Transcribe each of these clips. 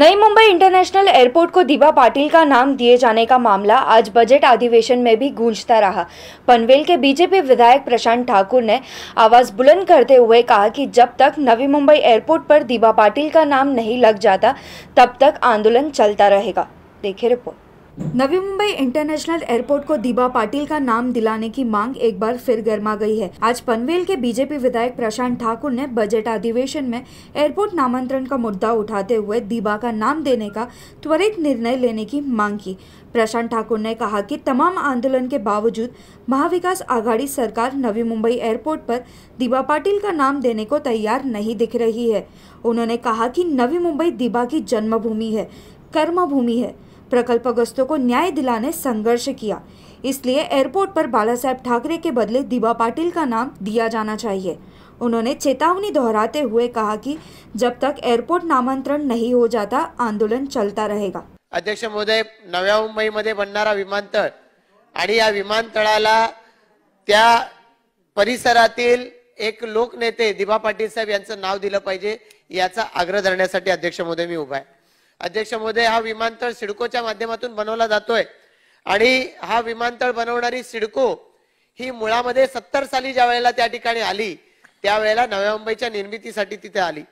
नई Mumbai international airport को दीपा पाटिल का नाम दिए जाने का मामला आज बजट अधिवेशन में भी गूंजता रहा पनवेल के बीजेपी विधायक प्रशांत ठाकुर ने आवाज बुलंद करते हुए कहा कि जब तक नवी मुंबई एयरपोर्ट पर दीपा पाटिल का नाम नहीं लग जाता तब तक आंदोलन चलता रहेगा देखिए रिपोर्ट नवी मुंबई इंटरनेशनल एयरपोर्ट को दीबा पाटिल का नाम दिलाने की मांग एक बार फिर गर्मा गई है आज पनवेल के बीजेपी विधायक प्रशांत ठाकुर ने बजट अधिवेशन में एयरपोर्ट नामांतरण का मुद्दा उठाते हुए दीबा का नाम देने का त्वरित निर्णय लेने की मांग की प्रशांत ठाकुर ने कहा कि तमाम आंदोलन के बावजूद महाविकास आघाड़ी सरकार नवी मुंबई एयरपोर्ट पर दीबा पाटिल का नाम देने को तैयार नहीं दिख रही है उन्होंने कहा कि नवी मुंबई दीबा की जन्मभूमि है कर्मभूमि है प्रकल्पग्रस्तों को न्याय दिलाने संघर्ष किया इसलिए एयरपोर्ट पर बाला साहेब ठाकरे के बदले दीबा पाटिल का नाम दिया जाना चाहिए उन्होंने चेतावनी दोहराते हुए कहा कि जब तक एयरपोर्ट नामांतरण नहीं हो जाता आंदोलन चलता रहेगा अध्यक्ष महोदय नव्या मुंबईमध्ये बनणारा विमानतळ आणि या विमानतळाला त्या परिसरातील एक लोकनेते दिभा पाटील साहेब यांचं नाव दिलं पाहिजे याचा आग्रह धरण्यासाठी अध्यक्ष महोदय मी उभा आहे अध्यक्ष महोदय हा विमानतळ सिडकोच्या माध्यमातून बनवला जातोय आणि हा विमानतळ बनवणारी सिडको ही मुळामध्ये सत्तर साली ज्या वेळेला त्या ठिकाणी आली त्यावेळेला नव्या मुंबईच्या निर्मितीसाठी तिथे आली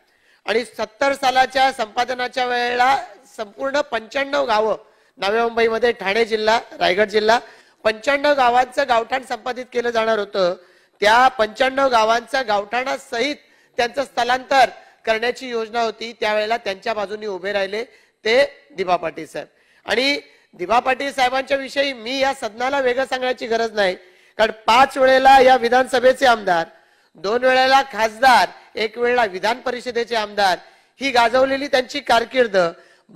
आणि सत्तर सालाच्या संपादनाच्या वेळेला संपूर्ण पंच्याण्णव गावं नव्या मुंबईमध्ये ठाणे जिल्हा रायगड जिल्हा पंच्याण्णव गावांचं गावठाण संपादित केलं जाणार होतं त्या पंच्याण्णव गावांचा गावठाणासहित त्यांचं स्थलांतर करण्याची योजना होती त्यावेळेला त्यांच्या बाजूनी उभे राहिले ते दिभा पाटील साहेब आणि दिभा पाटील साहेबांच्या विषयी मी या सदनाला वेगळं सांगण्याची गरज नाही कारण पाच वेळेला या विधानसभेचे आमदार दोन वेळेला खासदार एक वेळेला विधान परिषदेचे आमदार ही गाजवलेली त्यांची कारकीर्द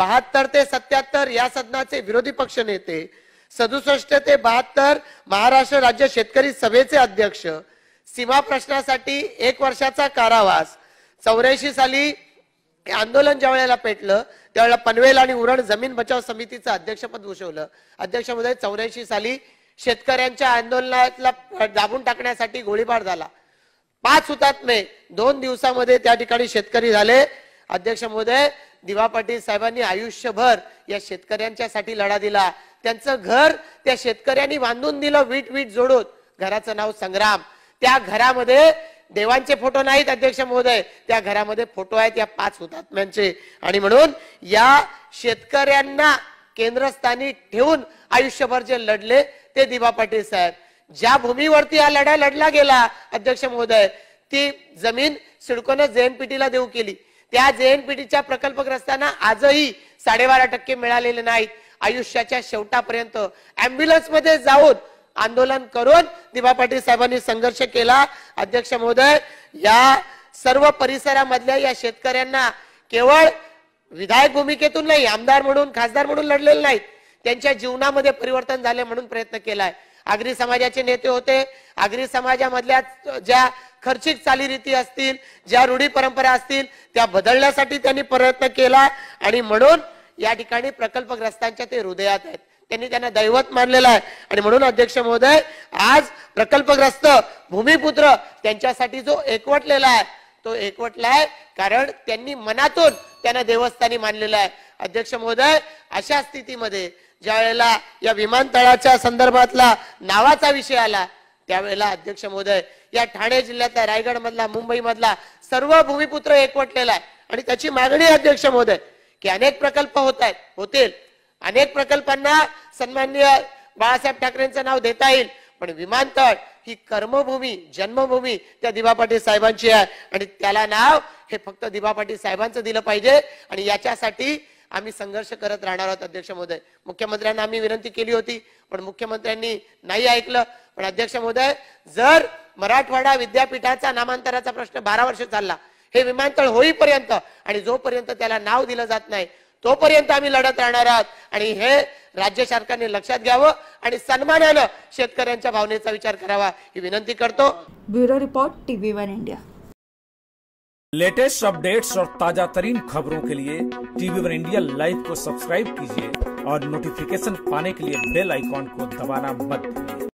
बहात्तर ते सत्याहत्तर या सदनाचे विरोधी पक्ष नेते सदुसष्ट ते बहात्तर महाराष्ट्र राज्य शेतकरी सभेचे अध्यक्ष सीमा प्रश्नासाठी एक वर्षाचा कारावास चौऱ्याऐंशी साली हे आंदोलन ज्या वेळेला पेटलं त्यावेळेला पनवेल आणि उरण जमीन बचाव समितीचं अध्यक्षपद भूषवलं अध्यक्षमध्ये चौऱ्याऐंशी साली शेतकऱ्यांच्या आंदोलनातला दाबून टाकण्यासाठी गोळीबार झाला पाच हुतात्मे दोन दिवसामध्ये त्या ठिकाणी शेतकरी झाले अध्यक्ष महोदय दिवा पाटील साहेबांनी आयुष्यभर या शेतकऱ्यांच्यासाठी लढा दिला त्यांचं घर त्या शेतकऱ्यांनी बांधून दिलं वीट वीट जोडून घराचं नाव संग्राम त्या घरामध्ये देवांचे फोटो नाहीत अध्यक्ष महोदय त्या घरामध्ये फोटो आहेत या पाच हुतात्म्यांचे आणि म्हणून या शेतकऱ्यांना केंद्रस्थानी ठेवून आयुष्यभर जे लढले ते दिबा पाटील साहेब ज्या भूमीवरती हा लढा लढला गेला अध्यक्ष महोदय ती जमीन सिडकोनं जेएनपीटीला देऊ केली त्या जेएनपीटीच्या प्रकल्पग्रस्तांना आजही साडेबारा टक्के मिळालेले नाहीत आयुष्याच्या शेवटापर्यंत अँब्युलन्स मध्ये जाऊन आंदोलन करून दिवा पाटील साहेबांनी संघर्ष केला अध्यक्ष महोदय या सर्व परिसरामधल्या या शेतकऱ्यांना केवळ विधायक भूमिकेतून नाही आमदार म्हणून खासदार म्हणून लढलेले नाहीत त्यांच्या जीवनामध्ये परिवर्तन झाले म्हणून प्रयत्न केलाय आगरी समाजाचे नेते होते आगरी समाजामधल्या ज्या खर्चिक चालीरीती असतील ज्या रूढी परंपरा असतील त्या बदलण्यासाठी त्यांनी प्रयत्न केला आणि म्हणून या ठिकाणी प्रकल्पग्रस्तांच्या ते हृदयात आहेत त्यांनी त्यांना दैवत मानलेलं आहे आणि म्हणून अध्यक्ष महोदय आज प्रकल्पग्रस्त भूमिपुत्र त्यांच्यासाठी जो एकवटलेला आहे तो एकवटला आहे कारण त्यांनी मनातून त्यांना देवस्थानी मानलेलं आहे अध्यक्ष महोदय अशा स्थितीमध्ये ज्या वेळेला या विमानतळाच्या संदर्भातला नावाचा विषय आला त्यावेळेला अध्यक्ष महोदय या ठाणे जिल्ह्यातला रायगड मधला मुंबई मधला सर्व भूमिपुत्र एकवटलेला आहे आणि त्याची मागणी अध्यक्ष महोदय की अनेक प्रकल्प होत आहेत होतील अनेक प्रकल्पांना सन्मान्य बाळासाहेब ठाकरेंचं नाव देता येईल पण विमानतळ ही कर्मभूमी जन्मभूमी त्या दिबा पाटील साहेबांची आहे आणि त्याला नाव हे फक्त दिबा पाटील साहेबांचं दिलं पाहिजे आणि याच्यासाठी आम्ही संघर्ष करत राहणार आहोत अध्यक्ष महोदय मुख्यमंत्र्यांना आम्ही विनंती केली होती पण मुख्यमंत्र्यांनी नाही ऐकलं पण अध्यक्ष महोदय जर मराठवाडा विद्यापीठाचा नामांतराचा प्रश्न बारा वर्ष चालला हे विमानतळ होईपर्यंत आणि जोपर्यंत त्याला नाव दिलं जात नाही तोपर्यंत आम्ही लढत राहणार आहोत आणि हे राज्य सरकारने लक्षात घ्यावं आणि सन्मानानं शेतकऱ्यांच्या भावनेचा विचार करावा ही विनंती करतो bureau report TV one India latest updates और ताजा तरीन खबरों के लिए टीवी वन इंडिया लाइव को सब्सक्राइब कीजिए और नोटिफिकेशन पाने के लिए बेल आइकॉन को दबाना मत